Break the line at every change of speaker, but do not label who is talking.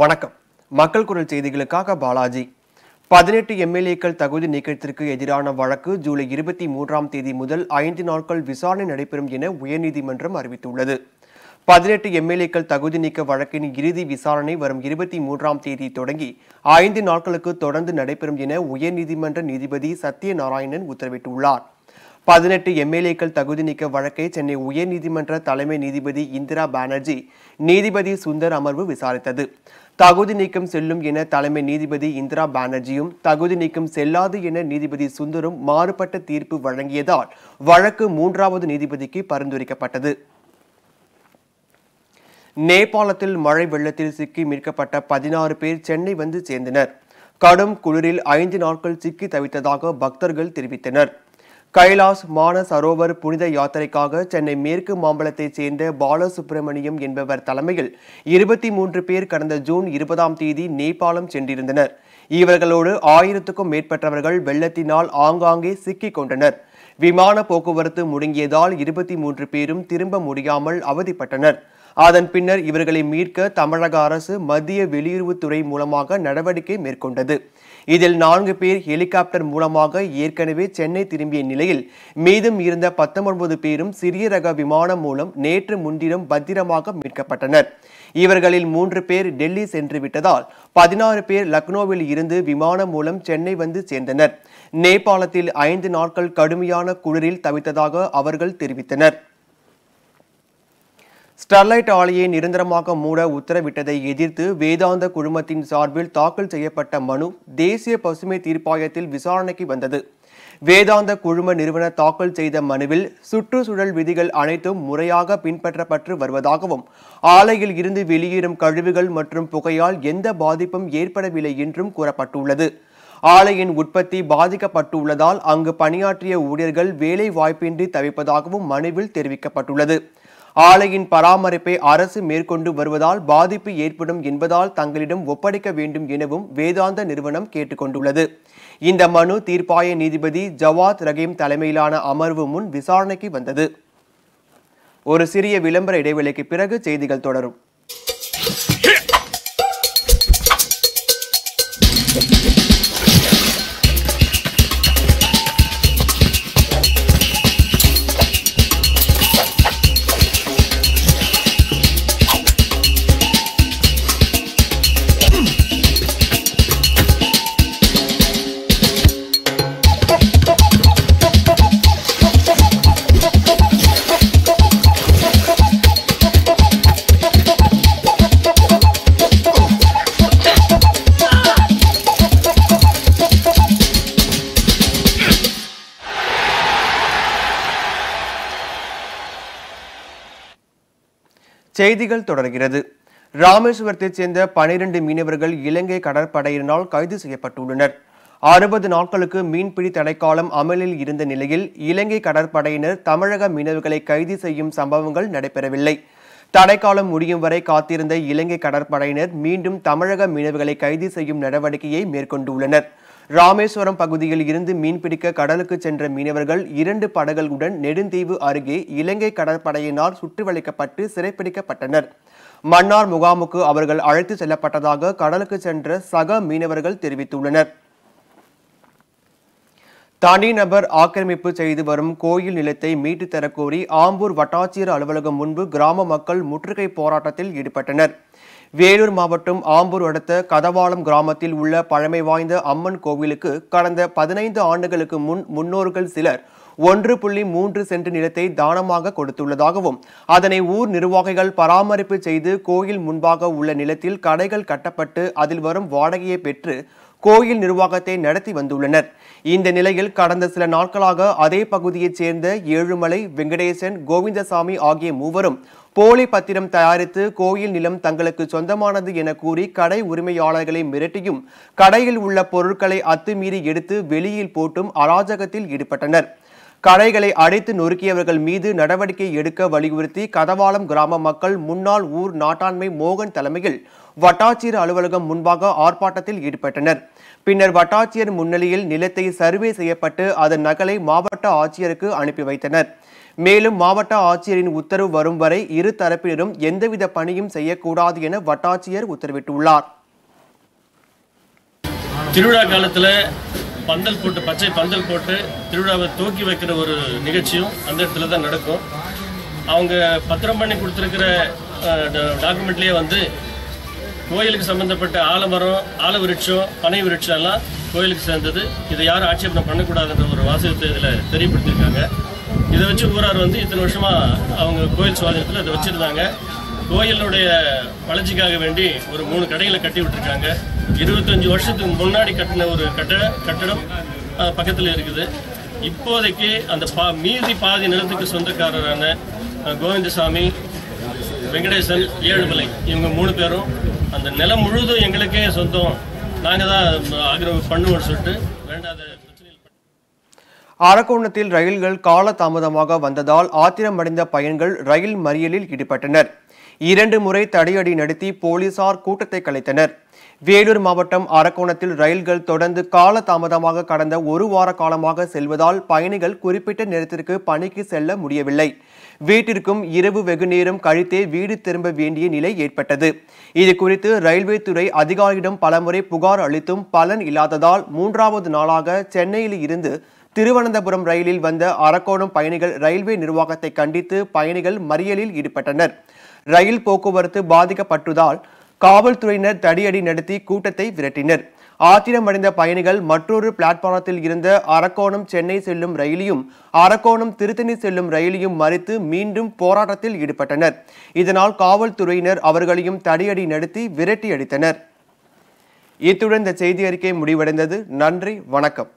வணக்கம் மக்கள் குரல் செய்திகளுக்காக பாலாஜி பதினெட்டு எம்எல்ஏக்கள் தகுதி நீக்கத்திற்கு எதிரான வழக்கு ஜூலை இருபத்தி மூன்றாம் தேதி முதல் ஐந்து நாட்கள் விசாரணை நடைபெறும் என உயர்நீதிமன்றம் அறிவித்துள்ளது பதினெட்டு எம்எல்ஏக்கள் தகுதி நீக்க வழக்கின் இறுதி விசாரணை வரும் இருபத்தி மூன்றாம் தேதி தொடங்கி ஐந்து நாட்களுக்கு தொடர்ந்து நடைபெறும் என உயர்நீதிமன்ற நீதிபதி சத்யநாராயணன் உத்தரவிட்டுள்ளார் பதினெட்டு எம்எல்ஏக்கள் தகுதி நீக்க வழக்கை சென்னை உயர்நீதிமன்ற தலைமை நீதிபதி இந்திரா பானர்ஜி நீதிபதி சுந்தர் அமர்வு விசாரித்தது தகுதி நீக்கம் செல்லும் என தலைமை நீதிபதி இந்திரா பானர்ஜியும் தகுதி நீக்கம் செல்லாது என நீதிபதி சுந்தரும் மாறுபட்ட தீர்ப்பு வழங்கியதால் வழக்கு மூன்றாவது நீதிபதிக்கு பரிந்துரைக்கப்பட்டது நேபாளத்தில் மழை வெள்ளத்தில் சிக்கி மீட்கப்பட்ட பதினாறு பேர் சென்னை வந்து சேர்ந்தனர் கடும் குளிரில் ஐந்து நாட்கள் சிக்கி தவித்ததாக பக்தர்கள் தெரிவித்தனர் கைலாஷ் மான சரோவர் புனித யாத்திரைக்காக சென்னை மேற்கு மாம்பலத்தைச் சேர்ந்த பாலசுப்பிரமணியம் என்பவர் தலைமையில் இருபத்தி மூன்று பேர் கடந்த ஜூன் இருபதாம் தேதி நேபாளம் சென்றிருந்தனர் இவர்களோடு ஆயிரத்துக்கும் மேற்பட்டவர்கள் வெள்ளத்தினால் ஆங்காங்கே சிக்கிக் கொண்டனர் விமான போக்குவரத்து முடங்கியதால் இருபத்தி மூன்று பேரும் திரும்ப முடியாமல் அவதிப்பட்டனர் அதன் பின்னர் இவர்களை மீட்க தமிழக அரசு மத்திய வெளியுறவுத்துறை மூலமாக நடவடிக்கை மேற்கொண்டது இதில் நான்கு பேர் ஹெலிகாப்டர் மூலமாக ஏற்கனவே சென்னை திரும்பிய நிலையில் மீதம் இருந்த பத்தொன்பது பேரும் சிறிய ரக விமானம் மூலம் நேற்று முன்தினம் பத்திரமாக மீட்கப்பட்டனர் இவர்களில் மூன்று பேர் டெல்லி சென்று விட்டதால் பதினாறு பேர் லக்னோவில் இருந்து விமானம் மூலம் சென்னை வந்து சேர்ந்தனர் நேபாளத்தில் ஐந்து நாட்கள் கடுமையான குளிரில் தவித்ததாக அவர்கள் தெரிவித்தனர் ஸ்டெர்லைட் ஆலையை நிரந்தரமாக மூட உத்தரவிட்டதை எதிர்த்து வேதாந்த குழுமத்தின் சார்பில் தாக்கல் செய்யப்பட்ட மனு தேசிய பசுமை தீர்ப்பாயத்தில் விசாரணைக்கு வந்தது வேதாந்த குழும நிறுவன தாக்கல் செய்த மனுவில் சுற்றுச்சூழல் விதிகள் அனைத்தும் முறையாக பின்பற்றப்பட்டு வருவதாகவும் ஆலையில் இருந்து வெளியேறும் கழிவுகள் மற்றும் புகையால் எந்த பாதிப்பும் ஏற்படவில்லை என்றும் கூறப்பட்டுள்ளது ஆலையின் உற்பத்தி பாதிக்கப்பட்டுள்ளதால் அங்கு பணியாற்றிய ஊழியர்கள் வேலை வாய்ப்பின்றி தவிப்பதாகவும் மனுவில் தெரிவிக்கப்பட்டுள்ளது ஆலையின் பராமரிப்பை அரசு மேற்கொண்டு வருவதால் பாதிப்பு ஏற்படும் என்பதால் தங்களிடம் ஒப்படைக்க வேண்டும் எனவும் வேதாந்த நிறுவனம் கேட்டுக்கொண்டுள்ளது இந்த மனு தீர்ப்பாய நீதிபதி ஜவாத் ரஹீம் தலைமையிலான அமர்வு முன் விசாரணைக்கு வந்தது ஒரு சிறிய விளம்பர இடைவெளிக்கு பிறகு செய்திகள் தொடரும் செய்திகள் தொடர்கிறது ராமேஸ்வரத்தைச் சேர்ந்த பனிரெண்டு மீனவர்கள் இலங்கை கடற்படையினால் கைது செய்யப்பட்டுள்ளனர் அறுபது நாட்களுக்கு மீன்பிடி தடைக்காலம் அமலில் இருந்த நிலையில் இலங்கை கடற்படையினர் தமிழக மீனவர்களை கைது செய்யும் சம்பவங்கள் நடைபெறவில்லை தடைக்காலம் முடியும் வரை காத்திருந்த இலங்கை கடற்படையினர் மீண்டும் தமிழக மீனவர்களை கைது செய்யும் நடவடிக்கையை மேற்கொண்டுள்ளனர் ராமேஸ்வரம் பகுதியில் இருந்து மீன்பிடிக்க கடலுக்கு சென்ற மீனவர்கள் இரண்டு படகுகளுடன் நெடுந்தீவு அருகே இலங்கை கடற்படையினால் சுற்றி வளைக்கப்பட்டு சிறைப்பிடிக்கப்பட்டனர் மன்னார் முகாமுக்கு அவர்கள் அழைத்து செல்லப்பட்டதாக கடலுக்கு சென்ற சக மீனவர்கள் தெரிவித்துள்ளனர் தனிநபர் ஆக்கிரமிப்பு செய்து வரும் கோயில் நிலத்தை மீட்டுத் தரக்கோரி ஆம்பூர் வட்டாட்சியர் அலுவலகம் முன்பு கிராம மக்கள் முற்றுகை போராட்டத்தில் ஈடுபட்டனர் வேலூர் மாவட்டம் ஆம்பூர் அடுத்த கதவாளம் கிராமத்தில் உள்ள பழமை வாய்ந்த அம்மன் கோவிலுக்கு கடந்த பதினைந்து ஆண்டுகளுக்கு முன் முன்னோர்கள் சிலர் ஒன்று புள்ளி மூன்று சென்ட் நிலத்தை தானமாக கொடுத்துள்ளதாகவும் அதனை ஊர் நிர்வாகிகள் பராமரிப்பு செய்து கோயில் முன்பாக உள்ள நிலத்தில் கடைகள் கட்டப்பட்டு அதில் வரும் வாடகையை பெற்று கோயில் நிர்வாகத்தை நடத்தி வந்துள்ளனர் இந்த நிலையில் கடந்த சில நாட்களாக அதே பகுதியைச் சேர்ந்த ஏழுமலை வெங்கடேசன் கோவிந்தசாமி ஆகிய மூவரும் போலி பத்திரம் தயாரித்து கோயில் நிலம் தங்களுக்கு சொந்தமானது என கூறி கடை உரிமையாளர்களை மிரட்டியும் கடையில் உள்ள பொருட்களை அத்துமீறி எடுத்து வெளியில் போட்டும் அராஜகத்தில் ஈடுபட்டனர் கடைகளை அடைத்து நொறுக்கியவர்கள் மீது நடவடிக்கை எடுக்க வலியுறுத்தி கதவாளம் கிராம மக்கள் முன்னாள் ஊர் நாட்டாண்மை மோகன் தலைமையில் வட்டாட்சியர் அலுவலகம் முன்பாக ஆர்ப்பாட்டத்தில் ஈடுபட்டனர் பின்னர் வட்டாட்சியர் முன்னிலையில் நிலத்தை சர்வே செய்யப்பட்டு அதன் நகலை மாவட்ட ஆட்சியருக்கு அனுப்பி வைத்தனர் மேலும் மாவட்ட ஆட்சியரின் உத்தரவு வரும் வரை இரு தரப்பினரும் எந்தவித பணியும் செய்யக்கூடாது என வட்டாட்சியர் உத்தரவிட்டுள்ளார்
திருவிழா காலத்தில் பந்தல் போட்டு பச்சை பந்தல் போட்டு திருவிழாவை தூக்கி வைக்கிற ஒரு நிகழ்ச்சியும் அந்த இடத்துல தான் நடக்கும் அவங்க பத்திரம் பண்ணி கொடுத்துருக்கிற டாக்குமெண்ட்லேயே வந்து கோயிலுக்கு சம்மந்தப்பட்ட ஆலமரம் விருட்சம் பனை விருட்சம் எல்லாம் கோயிலுக்கு சேர்ந்தது இதை யாரும் ஆட்சேபனை பண்ணக்கூடாதுன்ற ஒரு வாசகத்தை இதில் தெரியப்படுத்தியிருக்காங்க இதை வச்சு ஊரார் வந்து இத்தனை வருஷமாக அவங்க கோயில் சுவாதத்தில் இதை வச்சுருந்தாங்க கோயிலுடைய வளர்ச்சிக்காக வேண்டி ஒரு மூணு கடைகளை கட்டி விட்டுருக்காங்க இருபத்தஞ்சி வருஷத்துக்கு முன்னாடி கட்டின ஒரு கட்ட கட்டடம் பக்கத்தில் இருக்குது இப்போதைக்கு அந்த பா மீதி பாதி நிலத்துக்கு சொந்தக்காரரான கோவிந்தசாமி வெங்கடேசன் ஏழுமலை இவங்க மூணு பேரும் அந்த நிலம் முழுதும் எங்களுக்கே சொந்தம் நாங்கள் தான் ஆக்கிரமிப்பு பண்ணுவோம்னு சொல்லிட்டு வேண்டாத
அரக்கோணத்தில் ரயில்கள் காலதாமதமாக வந்ததால் ஆத்திரமடைந்த பயன்கள் ரயில் மறியலில் ஈடுபட்டனர் இரண்டு முறை தடையடி நடத்தி போலீசார் கூட்டத்தை கலைத்தனர் வேலூர் மாவட்டம் அரக்கோணத்தில் ரயில்கள் தொடர்ந்து காலதாமதமாக கடந்த ஒரு வார காலமாக செல்வதால் பயணிகள் குறிப்பிட்ட நேரத்திற்கு பணிக்கு செல்ல முடியவில்லை வீட்டிற்கும் இரவு வெகு நேரம் கழித்தே வீடு திரும்ப வேண்டிய நிலை ஏற்பட்டது இது குறித்து ரயில்வே துறை அதிகாரியிடம் பலமுறை புகார் அளித்தும் பலன் இல்லாததால் மூன்றாவது நாளாக சென்னையில் இருந்து திருவனந்தபுரம் ரயிலில் வந்த அரக்கோணம் பயணிகள் ரயில்வே நிர்வாகத்தை கண்டித்து பயணிகள் மறியலில் ஈடுபட்டனர் ரயில் போக்குவரத்து பாதிக்கப்பட்டதால் காவல்துறையினர் தடியடி நடத்தி கூட்டத்தை விரட்டினர் ஆத்திரமடைந்த பயணிகள் மற்றொரு பிளாட்பாரத்தில் இருந்த அரக்கோணம் சென்னை செல்லும் ரயிலையும் அரக்கோணம் திருத்தணி செல்லும் ரயிலையும் மறித்து மீண்டும் போராட்டத்தில் ஈடுபட்டனர் இதனால் காவல்துறையினர் அவர்களையும் தடியடி நடத்தி விரட்டி அடித்தனர் இத்துடன் இந்த செய்தி அறிக்கை முடிவடைந்தது நன்றி வணக்கம்